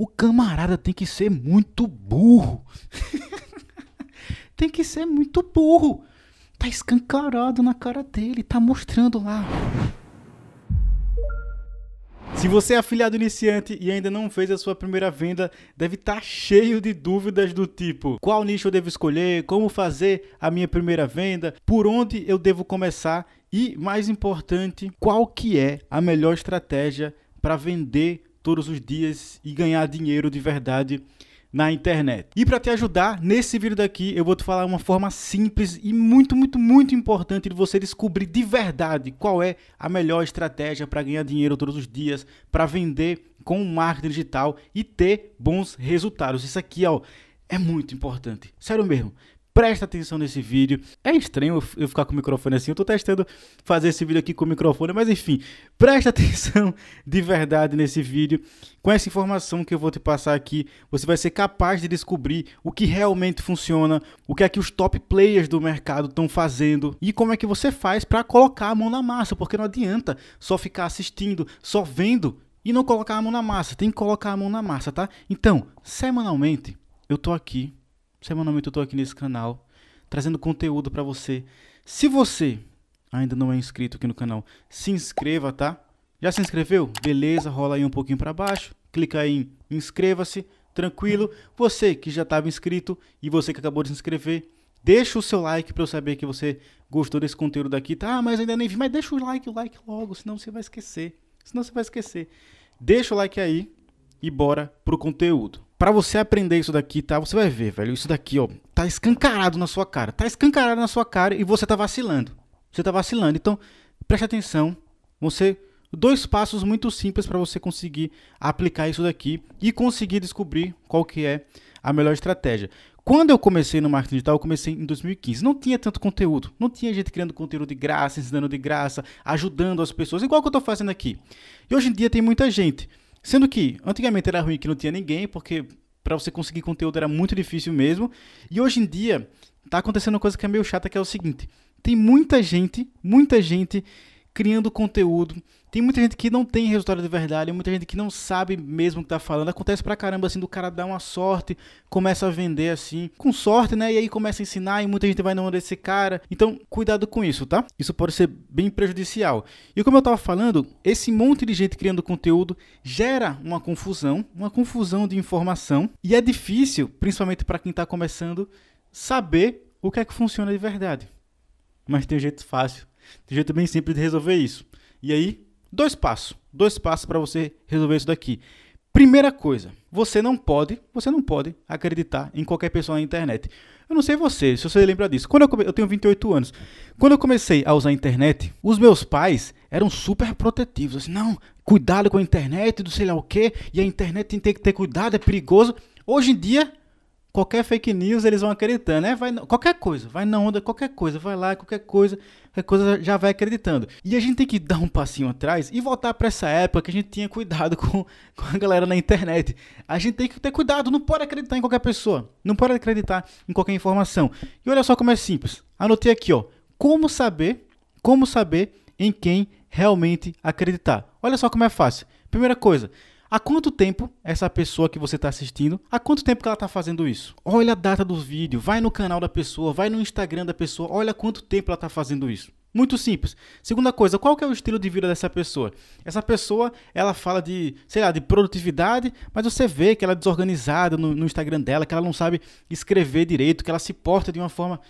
o camarada tem que ser muito burro. tem que ser muito burro. Tá escancarado na cara dele, tá mostrando lá. Se você é afiliado iniciante e ainda não fez a sua primeira venda, deve estar tá cheio de dúvidas do tipo: qual nicho eu devo escolher, como fazer a minha primeira venda, por onde eu devo começar e, mais importante, qual que é a melhor estratégia para vender todos os dias e ganhar dinheiro de verdade na internet. E para te ajudar, nesse vídeo daqui eu vou te falar uma forma simples e muito, muito, muito importante de você descobrir de verdade qual é a melhor estratégia para ganhar dinheiro todos os dias, para vender com marketing digital e ter bons resultados. Isso aqui, ó, é muito importante. Sério mesmo presta atenção nesse vídeo. É estranho eu ficar com o microfone assim, eu tô testando fazer esse vídeo aqui com o microfone, mas enfim, presta atenção de verdade nesse vídeo. Com essa informação que eu vou te passar aqui, você vai ser capaz de descobrir o que realmente funciona, o que é que os top players do mercado estão fazendo e como é que você faz para colocar a mão na massa, porque não adianta só ficar assistindo, só vendo e não colocar a mão na massa. Tem que colocar a mão na massa, tá? Então, semanalmente, eu tô aqui Semanalmente eu estou aqui nesse canal trazendo conteúdo para você. Se você ainda não é inscrito aqui no canal, se inscreva, tá? Já se inscreveu? Beleza, rola aí um pouquinho para baixo, clica aí em inscreva-se, tranquilo. Você que já estava inscrito e você que acabou de se inscrever, deixa o seu like para eu saber que você gostou desse conteúdo daqui, tá? Ah, mas ainda nem vi, mas deixa o like, o like logo, senão você vai esquecer. Senão você vai esquecer. Deixa o like aí e bora pro conteúdo para você aprender isso daqui, tá? Você vai ver, velho, isso daqui, ó, tá escancarado na sua cara. Tá escancarado na sua cara e você tá vacilando. Você tá vacilando. Então, preste atenção. Você dois passos muito simples para você conseguir aplicar isso daqui e conseguir descobrir qual que é a melhor estratégia. Quando eu comecei no marketing digital, eu comecei em 2015. Não tinha tanto conteúdo. Não tinha gente criando conteúdo de graça, ensinando de graça, ajudando as pessoas, igual que eu estou fazendo aqui. E hoje em dia tem muita gente. Sendo que antigamente era ruim que não tinha ninguém, porque para você conseguir conteúdo era muito difícil mesmo. E hoje em dia tá acontecendo uma coisa que é meio chata, que é o seguinte: tem muita gente, muita gente criando conteúdo. Tem muita gente que não tem resultado de verdade, muita gente que não sabe mesmo o que tá falando. Acontece pra caramba assim, do cara dar uma sorte, começa a vender assim, com sorte, né? E aí começa a ensinar e muita gente vai na onda desse cara. Então, cuidado com isso, tá? Isso pode ser bem prejudicial. E como eu tava falando, esse monte de gente criando conteúdo gera uma confusão, uma confusão de informação, e é difícil, principalmente para quem tá começando, saber o que é que funciona de verdade. Mas tem um jeito fácil tem jeito bem simples de resolver isso. E aí, dois passos. Dois passos para você resolver isso daqui. Primeira coisa, você não pode, você não pode acreditar em qualquer pessoa na internet. Eu não sei você, se você lembra disso. Quando eu, come... eu tenho 28 anos. Quando eu comecei a usar a internet, os meus pais eram super protetivos. Assim, não, cuidado com a internet, do sei lá o quê, e a internet tem que ter cuidado, é perigoso. Hoje em dia, qualquer fake news eles vão acreditando, né? Vai, qualquer coisa, vai na onda, qualquer coisa, vai lá, qualquer coisa, qualquer coisa já vai acreditando. E a gente tem que dar um passinho atrás e voltar para essa época que a gente tinha cuidado com, com a galera na internet. A gente tem que ter cuidado, não pode acreditar em qualquer pessoa, não pode acreditar em qualquer informação. E olha só como é simples. Anotei aqui, ó, como saber, como saber em quem realmente acreditar. Olha só como é fácil. Primeira coisa, Há quanto tempo essa pessoa que você está assistindo, há quanto tempo que ela está fazendo isso? Olha a data do vídeo, vai no canal da pessoa, vai no Instagram da pessoa, olha quanto tempo ela está fazendo isso. Muito simples. Segunda coisa, qual que é o estilo de vida dessa pessoa? Essa pessoa, ela fala de, sei lá, de produtividade, mas você vê que ela é desorganizada no, no Instagram dela, que ela não sabe escrever direito, que ela se porta de uma forma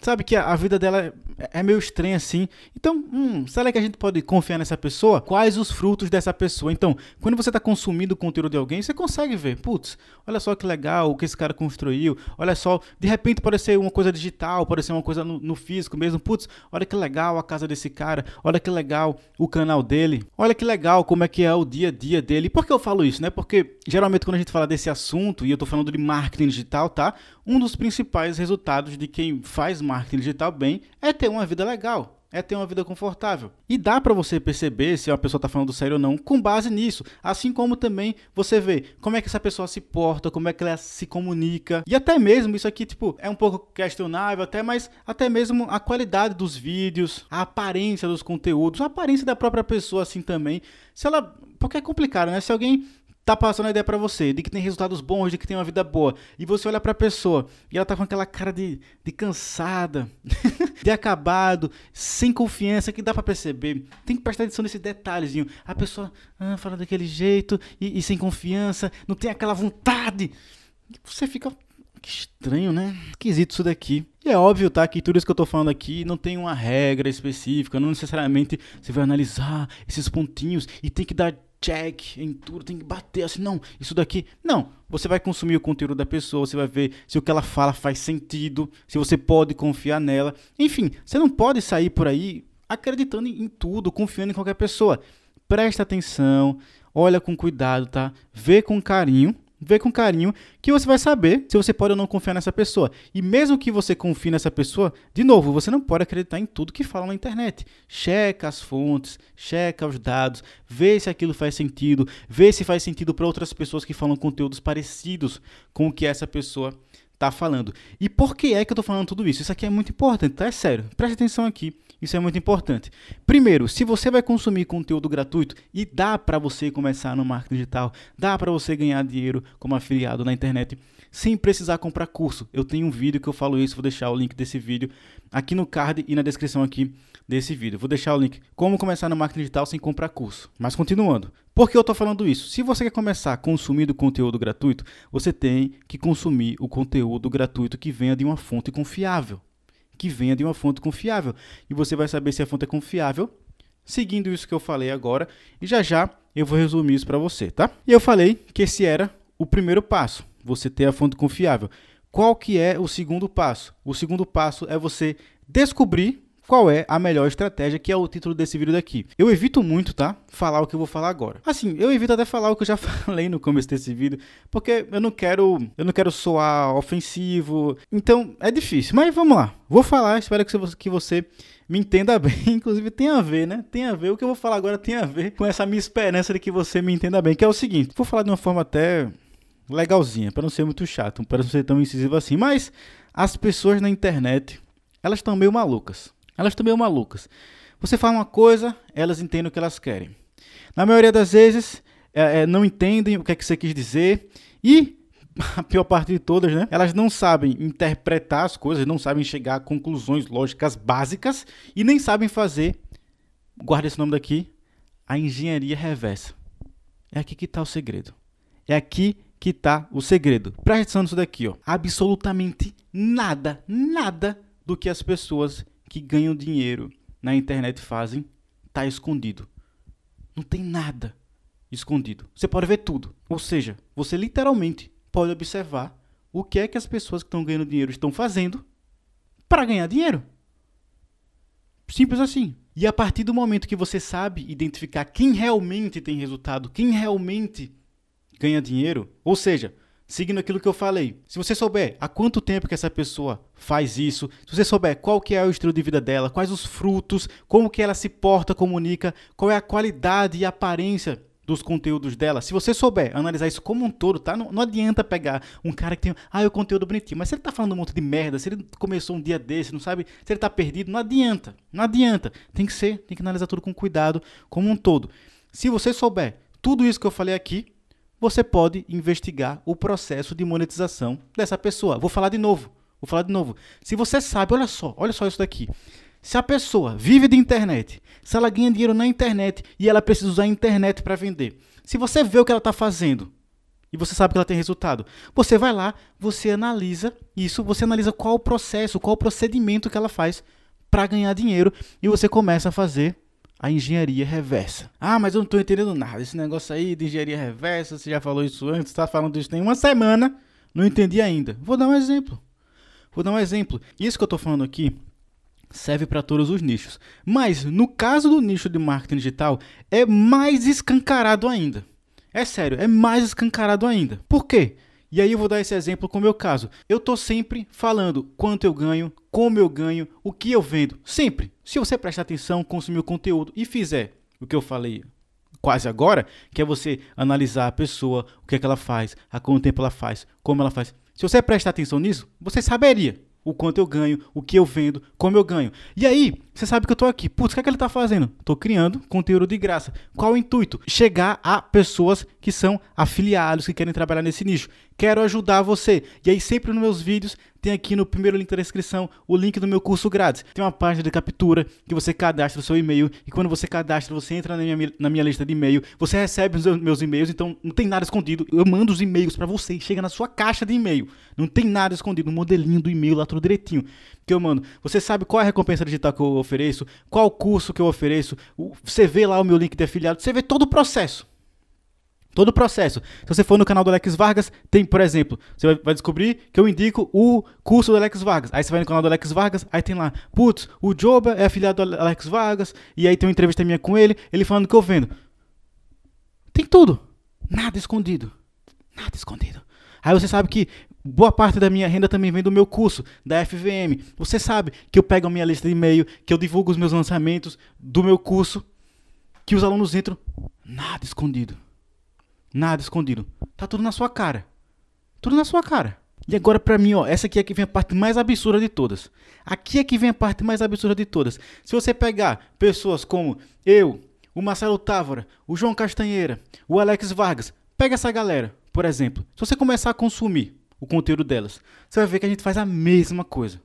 sabe que a, vida dela é, é meio estranha assim. Então, hum, será que a gente pode confiar nessa pessoa? Quais os frutos dessa pessoa? Então, quando você está consumindo o conteúdo de alguém, você consegue ver, putz, olha só que legal o que esse cara construiu, olha só, de repente pode ser uma coisa digital, pode ser uma coisa no, no físico mesmo, putz, olha que legal a casa desse cara, olha que legal o canal dele, olha que legal como é que é o dia a dia dele. E por que eu falo isso, né? Porque geralmente quando a gente fala desse assunto, e eu estou falando de marketing digital, tá? um dos principais resultados de quem faz marketing digital bem é ter uma vida legal, é ter uma vida confortável. E dá para você perceber se uma pessoa está falando sério ou não com base nisso. Assim como também você vê como é que essa pessoa se porta, como é que ela se comunica. E até mesmo isso aqui, tipo, é um pouco questionável até, mas até mesmo a qualidade dos vídeos, a aparência dos conteúdos, a aparência da própria pessoa assim também. Se ela porque é complicado, né? Se alguém tá passando a ideia para você de que tem resultados bons, de que tem uma vida boa, e você olha para a pessoa e ela tá com aquela cara de, de cansada, de acabado, sem confiança, que dá para perceber. Tem que prestar atenção nesse detalhezinho. A pessoa ah, fala daquele jeito e, e sem confiança, não tem aquela vontade. Você fica que estranho, né? Esquisito isso daqui. E é óbvio, tá? Que tudo isso que eu tô falando aqui não tem uma regra específica. Não necessariamente você vai analisar esses pontinhos e tem que dar check em tudo, tem que bater assim, não, isso daqui. Não, você vai consumir o conteúdo da pessoa, você vai ver se o que ela fala faz sentido, se você pode confiar nela. Enfim, você não pode sair por aí acreditando em tudo, confiando em qualquer pessoa. Presta atenção, olha com cuidado, tá? Vê com carinho vê com carinho, que você vai saber se você pode ou não confiar nessa pessoa. E mesmo que você confie nessa pessoa, de novo, você não pode acreditar em tudo que fala na internet. Checa as fontes, checa os dados, vê se aquilo faz sentido, vê se faz sentido para outras pessoas que falam conteúdos parecidos com o que essa pessoa tá falando. E por que é que eu tô falando tudo isso? Isso aqui é muito importante, tá? É sério. Preste atenção aqui. Isso é muito importante. Primeiro, se você vai consumir conteúdo gratuito e dá para você começar no marketing digital, dá para você ganhar dinheiro como afiliado na internet sem precisar comprar curso. Eu tenho um vídeo que eu falo isso, vou deixar o link desse vídeo aqui no card e na descrição aqui desse vídeo. Vou deixar o link como começar no marketing digital sem comprar curso. Mas continuando, por que eu estou falando isso? Se você quer começar consumindo conteúdo gratuito, você tem que consumir o conteúdo gratuito que venha de uma fonte confiável. Que venha de uma fonte confiável. E você vai saber se a fonte é confiável seguindo isso que eu falei agora. E já já eu vou resumir isso para você, tá? E eu falei que esse era o primeiro passo, você ter a fonte confiável. Qual que é o segundo passo? O segundo passo é você descobrir qual é a melhor estratégia, que é o título desse vídeo daqui. Eu evito muito, tá? Falar o que eu vou falar agora. Assim, eu evito até falar o que eu já falei no começo desse vídeo, porque eu não quero, eu não quero soar ofensivo. Então, é difícil, mas vamos lá. Vou falar, espero que você, que você me entenda bem. Inclusive, tem a ver, né? Tem a ver. O que eu vou falar agora tem a ver com essa minha esperança de que você me entenda bem. Que é o seguinte: vou falar de uma forma até legalzinha, para não ser muito chato, para não ser tão incisivo assim. Mas as pessoas na internet, elas estão meio malucas. Elas estão meio malucas. Você fala uma coisa, elas entendem o que elas querem. Na maioria das vezes, é, é, não entendem o que é que você quis dizer e a pior parte de todas, né? Elas não sabem interpretar as coisas, não sabem chegar a conclusões lógicas básicas e nem sabem fazer, guarda esse nome daqui, a engenharia reversa. É aqui que está o segredo. É aqui que está o segredo. Presta atenção nisso daqui, ó. Absolutamente nada, nada do que as pessoas que ganham dinheiro na internet fazem está escondido. Não tem nada escondido. Você pode ver tudo. Ou seja, você literalmente pode observar o que é que as pessoas que estão ganhando dinheiro estão fazendo para ganhar dinheiro. Simples assim. E a partir do momento que você sabe identificar quem realmente tem resultado, quem realmente ganha dinheiro, ou seja, seguindo aquilo que eu falei. Se você souber há quanto tempo que essa pessoa faz isso, se você souber qual que é o estilo de vida dela, quais os frutos, como que ela se porta, comunica, qual é a qualidade e aparência dos conteúdos dela, se você souber analisar isso como um todo, tá? Não, não adianta pegar um cara que tem, ah, é o conteúdo bonitinho, mas se ele tá falando um monte de merda, se ele começou um dia desse, não sabe, se ele tá perdido, não adianta, não adianta. Tem que ser, tem que analisar tudo com cuidado, como um todo. Se você souber tudo isso que eu falei aqui, você pode investigar o processo de monetização dessa pessoa. Vou falar de novo. Vou falar de novo. Se você sabe, olha só, olha só isso daqui. Se a pessoa vive de internet, se ela ganha dinheiro na internet e ela precisa usar a internet para vender, se você vê o que ela está fazendo e você sabe que ela tem resultado, você vai lá, você analisa isso, você analisa qual o processo, qual o procedimento que ela faz para ganhar dinheiro e você começa a fazer a engenharia é reversa. Ah, mas eu não estou entendendo nada. Esse negócio aí de engenharia é reversa, você já falou isso antes, está falando isso tem uma semana, não entendi ainda. Vou dar um exemplo. Vou dar um exemplo. Isso que eu estou falando aqui serve para todos os nichos. Mas no caso do nicho de marketing digital, é mais escancarado ainda. É sério, é mais escancarado ainda. Por quê? E aí eu vou dar esse exemplo com o meu caso. Eu tô sempre falando quanto eu ganho, como eu ganho, o que eu vendo. Sempre. Se você prestar atenção, consumir o conteúdo e fizer o que eu falei quase agora, que é você analisar a pessoa, o que é que ela faz, há quanto tempo ela faz, como ela faz. Se você prestar atenção nisso, você saberia o quanto eu ganho, o que eu vendo, como eu ganho. E aí, você sabe que eu tô aqui. Putz, o que, é que ele tá fazendo? Tô criando conteúdo de graça. Qual o intuito? Chegar a pessoas que são afiliados, que querem trabalhar nesse nicho. Quero ajudar você. E aí, sempre nos meus vídeos, tem aqui no primeiro link da descrição o link do meu curso grátis. Tem uma página de captura que você cadastra o seu e-mail e quando você cadastra, você entra na minha, na minha lista de e-mail, você recebe os meus e-mails, então não tem nada escondido. Eu mando os e-mails para você, chega na sua caixa de e-mail. Não tem nada escondido, um modelinho do e-mail lá tudo direitinho que eu mando. Você sabe qual é a recompensa digital que eu ofereço, qual curso que eu ofereço, você vê lá o meu link de afiliado, você vê todo o processo. Todo o processo. Se você for no canal do Alex Vargas, tem, por exemplo, você vai descobrir que eu indico o curso do Alex Vargas. Aí você vai no canal do Alex Vargas, aí tem lá, putz, o Joba é afiliado do Alex Vargas, e aí tem uma entrevista minha com ele, ele falando que eu vendo. Tem tudo. Nada escondido. Nada escondido. Aí você sabe que boa parte da minha renda também vem do meu curso, da FVM. Você sabe que eu pego a minha lista de e-mail, que eu divulgo os meus lançamentos do meu curso, que os alunos entram. Nada escondido. Nada escondido. Tá tudo na sua cara. Tudo na sua cara. E agora para mim, ó, essa aqui é que vem a parte mais absurda de todas. Aqui é que vem a parte mais absurda de todas. Se você pegar pessoas como eu, o Marcelo Távora, o João Castanheira, o Alex Vargas, pega essa galera, por exemplo. Se você começar a consumir o conteúdo delas, você vai ver que a gente faz a mesma coisa.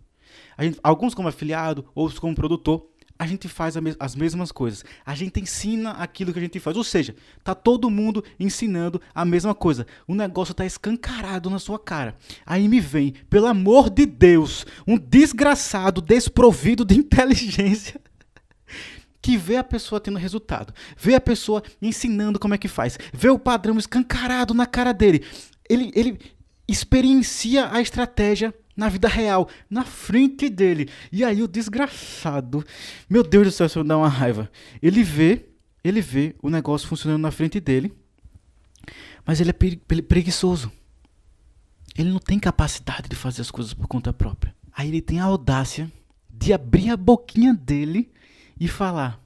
Gente, alguns como afiliado, outros como produtor, a gente faz as mesmas coisas. A gente ensina aquilo que a gente faz. Ou seja, tá todo mundo ensinando a mesma coisa. O negócio tá escancarado na sua cara. Aí me vem, pelo amor de Deus, um desgraçado desprovido de inteligência que vê a pessoa tendo resultado, vê a pessoa ensinando como é que faz, vê o padrão escancarado na cara dele. Ele, ele experiencia a estratégia na vida real, na frente dele. E aí o desgraçado, meu Deus do céu, isso dá uma raiva. Ele vê, ele vê o negócio funcionando na frente dele, mas ele é preguiçoso. Ele não tem capacidade de fazer as coisas por conta própria. Aí ele tem a audácia de abrir a boquinha dele e falar: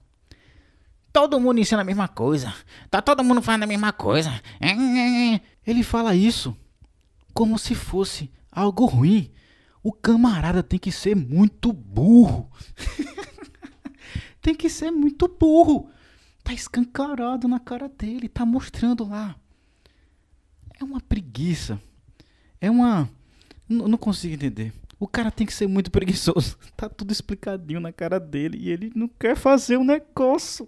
Todo mundo ensina a mesma coisa. Tá todo mundo fazendo a mesma coisa. Ele fala isso como se fosse algo ruim. O camarada tem que ser muito burro. tem que ser muito burro. Tá escancarado na cara dele, tá mostrando lá. É uma preguiça. É uma. N não consigo entender. O cara tem que ser muito preguiçoso. Tá tudo explicadinho na cara dele e ele não quer fazer o um negócio.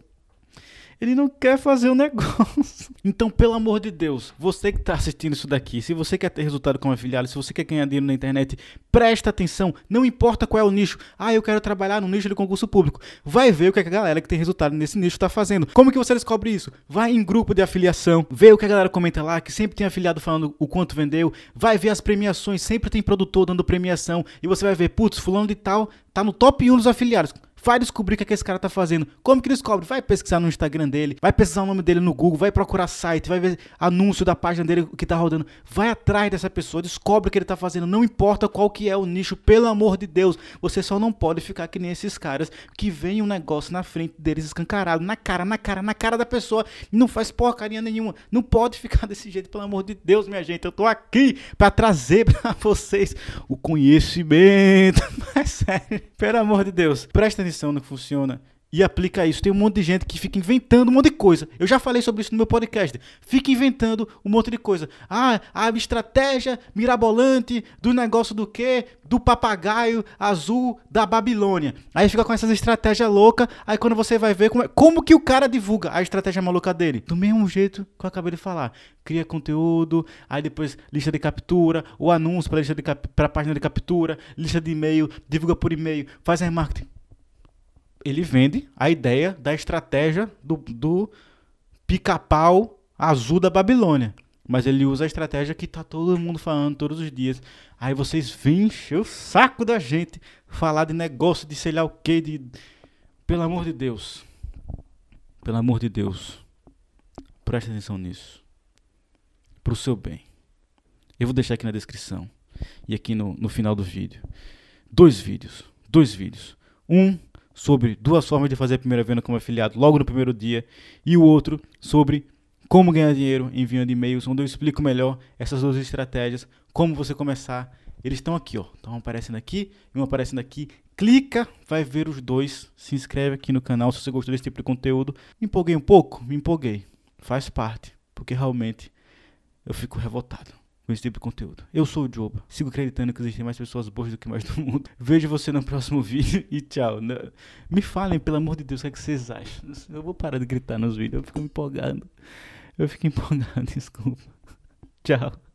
Ele não quer fazer o negócio. Então, pelo amor de Deus, você que está assistindo isso daqui, se você quer ter resultado como afiliado, se você quer ganhar dinheiro na internet, presta atenção. Não importa qual é o nicho. Ah, eu quero trabalhar no nicho de concurso público. Vai ver o que a galera que tem resultado nesse nicho está fazendo. Como que você descobre isso? Vai em grupo de afiliação, vê o que a galera comenta lá, que sempre tem afiliado falando o quanto vendeu. Vai ver as premiações, sempre tem produtor dando premiação. E você vai ver, putz, fulano de tal tá no top 1 dos afiliados vai descobrir o que, é que esse cara tá fazendo. Como que descobre? Vai pesquisar no Instagram dele, vai pesquisar o nome dele no Google, vai procurar site, vai ver anúncio da página dele que tá rodando. Vai atrás dessa pessoa, descobre o que ele tá fazendo, não importa qual que é o nicho, pelo amor de Deus. Você só não pode ficar que nem esses caras que vem um negócio na frente deles escancarado, na cara, na cara, na cara da pessoa, e não faz porcaria nenhuma. Não pode ficar desse jeito, pelo amor de Deus, minha gente. Eu tô aqui para trazer para vocês o conhecimento. Mas sério, pelo amor de Deus, presta atenção atenção no que funciona e aplica isso. Tem um monte de gente que fica inventando um monte de coisa. Eu já falei sobre isso no meu podcast. Fica inventando um monte de coisa. Ah, a estratégia mirabolante do negócio do quê? Do papagaio azul da Babilônia. Aí fica com essas estratégias loucas. Aí quando você vai ver como, é, como que o cara divulga a estratégia maluca dele. Do mesmo jeito que eu acabei de falar. Cria conteúdo, aí depois lista de captura, o anúncio para lista para página de captura, lista de e-mail, divulga por e-mail, faz remarketing ele vende a ideia da estratégia do, do pica-pau azul da Babilônia. Mas ele usa a estratégia que tá todo mundo falando todos os dias. Aí vocês vêm encher o saco da gente falar de negócio, de sei lá o que, de. Pelo amor de Deus. Pelo amor de Deus. Preste atenção nisso. Pro seu bem. Eu vou deixar aqui na descrição. E aqui no, no final do vídeo. Dois vídeos. Dois vídeos. Um sobre duas formas de fazer a primeira venda como afiliado logo no primeiro dia, e o outro sobre como ganhar dinheiro enviando e-mails, onde eu explico melhor essas duas estratégias, como você começar. Eles estão aqui, ó. Estão aparecendo aqui e um aparecendo aqui. Clica, vai ver os dois. Se inscreve aqui no canal se você gostou desse tipo de conteúdo. Me empolguei um pouco? Me empolguei. Faz parte, porque realmente eu fico revoltado com esse tipo de conteúdo. Eu sou o Joba, sigo acreditando que existem mais pessoas boas do que mais do mundo. Vejo você no próximo vídeo e tchau. Me falem, pelo amor de Deus, o que, é que vocês acham? Eu vou parar de gritar nos vídeos, eu fico empolgado. Eu fico empolgado, desculpa. Tchau.